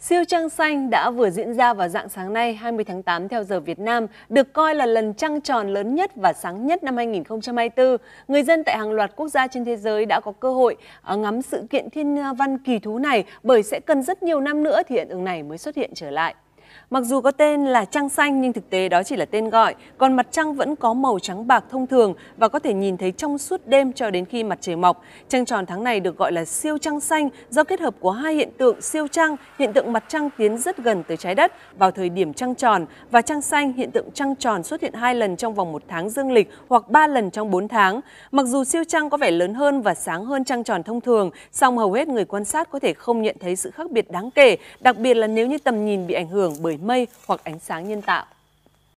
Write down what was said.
Siêu trăng xanh đã vừa diễn ra vào dạng sáng nay 20 tháng 8 theo giờ Việt Nam, được coi là lần trăng tròn lớn nhất và sáng nhất năm 2024. Người dân tại hàng loạt quốc gia trên thế giới đã có cơ hội à, ngắm sự kiện thiên à, văn kỳ thú này bởi sẽ cần rất nhiều năm nữa thì hiện tượng này mới xuất hiện trở lại. Mặc dù có tên là trăng xanh nhưng thực tế đó chỉ là tên gọi, còn mặt trăng vẫn có màu trắng bạc thông thường và có thể nhìn thấy trong suốt đêm cho đến khi mặt trời mọc. Trăng tròn tháng này được gọi là siêu trăng xanh do kết hợp của hai hiện tượng siêu trăng, hiện tượng mặt trăng tiến rất gần tới trái đất vào thời điểm trăng tròn và trăng xanh, hiện tượng trăng tròn xuất hiện hai lần trong vòng một tháng dương lịch hoặc ba lần trong 4 tháng. Mặc dù siêu trăng có vẻ lớn hơn và sáng hơn trăng tròn thông thường, song hầu hết người quan sát có thể không nhận thấy sự khác biệt đáng kể, đặc biệt là nếu như tầm nhìn bị ảnh hưởng bởi mây hoặc ánh sáng nhân tạo.